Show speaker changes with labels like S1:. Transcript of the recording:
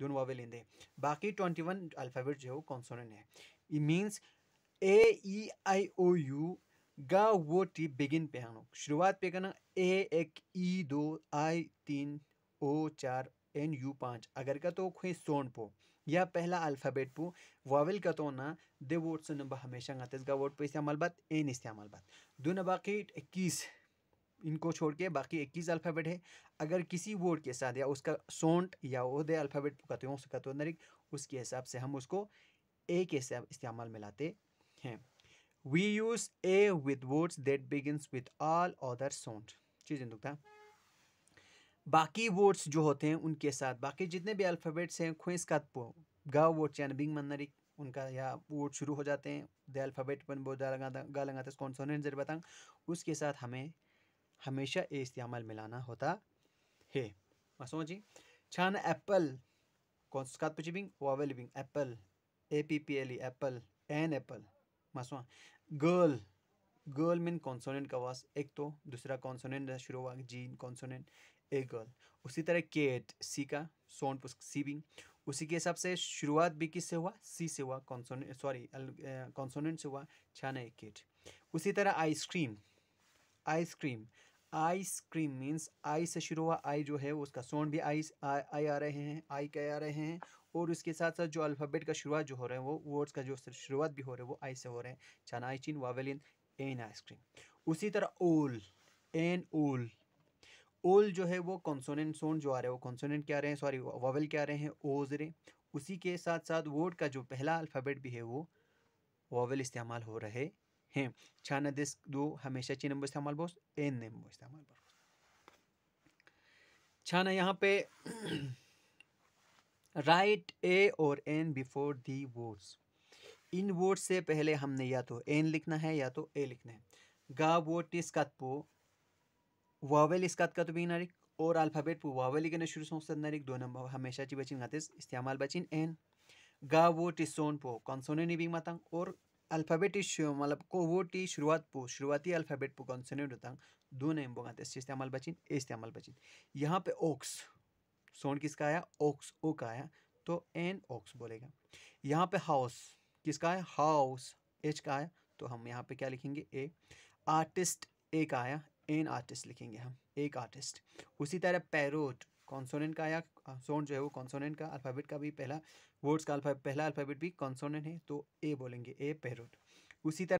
S1: दोनों वावेल इन दे बाकी twenty one alphabet जो है वो कॉन्सोनेंट है इ means A E I O you गा वो टी बिगिन पे हम शुरुआत पे करना ए एक ई e, दो आई तीन ओ चार एन यू पाँच अगर का तो खुए सोन पो या पहला अल्फ़ाबेट पो वावल का तो ना दे वोट से नंबर हमेशा गाते इसका वोट पे इस्तेमाल बात एन इस्तेमाल बात दो नबाकी इक्कीस इनको छोड़ के बाकी इक्कीस अल्फ़ाबेट है अगर किसी वर्ड के साथ या उसका सोंट या उदय अल्फ़ाबेट पुकाते उसका तो नरिक उसके हिसाब से हम उसको ए के इस्तेमाल में लाते हैं we use a with words that begin with all other sound चीज़ हिंदुता बाकी वर्ड्स जो होते हैं उनके साथ बाकी जितने भी अल्फ़ाबेट्स हैं खुस का गा वर्ड्स यानी बिंग मन नरिक उनका या वर्ड शुरू हो जाते हैं द अल्फ़ाबेट पर वो गा लगाते गा लगाता कॉन्सोनेंट जरिए बतांग उसके साथ हमें हमेशा ए इस्तेमाल मिलाना होता है मसो जी छान एप्पल कौन सा पूछी being vowel being apple A P P L E apple an apple मसवा गर्ल गर्ल मीन कॉन्सोनेंट का वास एक तो दूसरा कॉन्सोनेंट शुरू हुआ जी कॉन्सोनेंट ए गर्ल उसी तरह केट सी का सोन सी बिंग उसी के हिसाब से शुरुआत भी किससे हुआ सी से हुआ कॉन्सोनेंट सॉरी कॉन्सोनेंट से हुआ छान एक केट उसी तरह ice cream ice cream ice cream means I से शुरू हुआ आई जो है उसका सोन भी आई आई आ रहे हैं आई के आ रहे हैं और उसके साथ साथ जो अल्फ़ाबेट का शुरुआत जो हो रहे हैं वो वर्ड्स का जो शुरुआत भी हो रहे हैं वो आई से हो रहे हैं आई चानाइचिन वावेलिन एन आइसक्रीम उसी तरह ओल एन ओल ओल जो है वो कॉन्सोनेंट सोन जो आ रहे हैं वो कॉन्सोनेंट क्या रहे हैं सॉरी वावल क्या रहे हैं ओजरे उसी के साथ साथ वर्ड का जो पहला अल्फ़ाबेट भी है वो वावल इस्तेमाल हो रहे हैं छाना दिस दो हमेशा ची नंबर इस्तेमाल बोस एन नंबर इस्तेमाल बोस छाना यहाँ पे राइट ए और an before the words in word से पहले हमने या तो एन लिखना है या तो ए लिखना है गा वोट इसको वावेल इसका का तो भी नारिक और अल्फ़ाबेट पर वावेल के शुरू सोच नारिक दो नंबर हमेशा ची बचिन गाते तो इस्तेमाल बचिन एन गा वोट इस सोन पो कॉन्सोनेंट भी मतंग और अल्फ़ाबेट इस मतलब कोवोटी शुरुआत पो शुरुआती अल्फ़ाबेट पो नहीं होता दो नेम बोगाते इस्तेमाल बचिन ए इस्तेमाल बचिन यहाँ पे ओक्स सोन किसका आया ओक्स ओ का आया तो एन ओक्स बोलेगा यहाँ पे हाउस किसका आया हाउस एच का आया तो हम यहाँ पे क्या लिखेंगे ए आर्टिस्ट ए का आया एन आर्टिस्ट लिखेंगे हम एक आर्टिस्ट उसी तरह पैरोट कॉन्सोनेंट का या सोन जो है वो कॉन्सोनेंट का अल्फ़ाबेट का भी पहला वर्ड्स का अल्फा पहला अल्फ़ाबेट भी कॉन्सोनेंट है तो ए बोलेंगे ए पैरोट उसी तरह